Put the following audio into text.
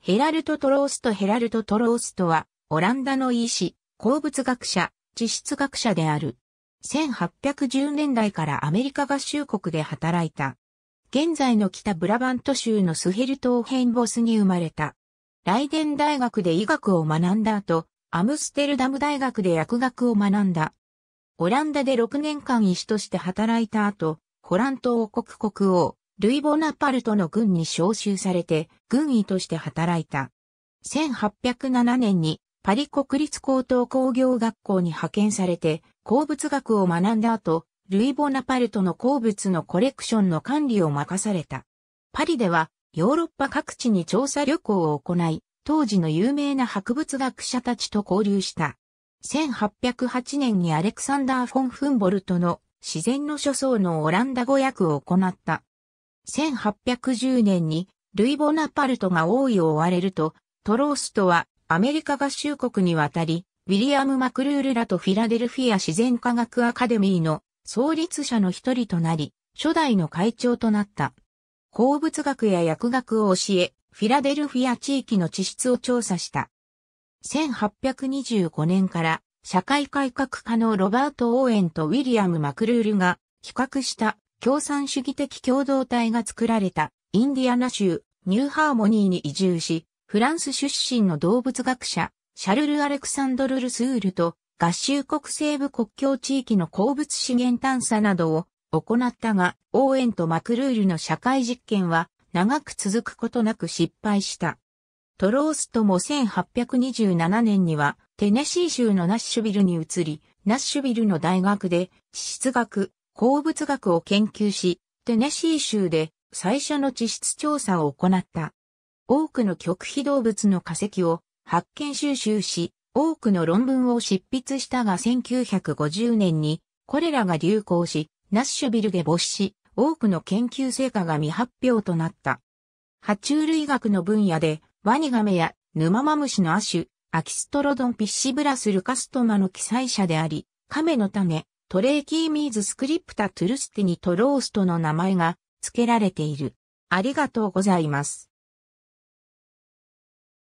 ヘラルト・トロースト・ヘラルト・トローストは、オランダの医師、鉱物学者、地質学者である。1810年代からアメリカ合衆国で働いた。現在の北ブラバント州のスヘルトーヘンボスに生まれた。ライデン大学で医学を学んだ後、アムステルダム大学で薬学を学んだ。オランダで6年間医師として働いた後、ホラント王国国王、ルイ・ボナパルトの軍に召集されて、軍医として働いた。1807年にパリ国立高等工業学校に派遣されて、鉱物学を学んだ後、ルイ・ボナパルトの鉱物のコレクションの管理を任された。パリでは、ヨーロッパ各地に調査旅行を行い、当時の有名な博物学者たちと交流した。1808年にアレクサンダー・フォン・フンボルトの自然の諸相のオランダ語訳を行った1810年にルイ・ボナパルトが王位を追われると、トローストはアメリカ合衆国に渡り、ウィリアム・マクルールらとフィラデルフィア自然科学アカデミーの創立者の一人となり、初代の会長となった。鉱物学や薬学を教え、フィラデルフィア地域の地質を調査した。1825年から社会改革家のロバート・オーエンとウィリアム・マクルールが企画した共産主義的共同体が作られたインディアナ州ニューハーモニーに移住し、フランス出身の動物学者、シャルル・アレクサンドル・ルスールと合衆国西部国境地域の鉱物資源探査などを行ったが、オーエンとマクルールの社会実験は長く続くことなく失敗した。トローストも1827年にはテネシー州のナッシュビルに移り、ナッシュビルの大学で地質学、鉱物学を研究し、テネシー州で最初の地質調査を行った。多くの極秘動物の化石を発見収集し、多くの論文を執筆したが1950年にこれらが流行し、ナッシュビルで没し、多くの研究成果が未発表となった。爬虫類学の分野で、ワニガメやヌママムシの亜種、アキストロドンピッシブラスルカストマの記載者であり、亀の種、トレーキーミーズスクリプタトゥルスティニトローストの名前が付けられている。ありがとうございます。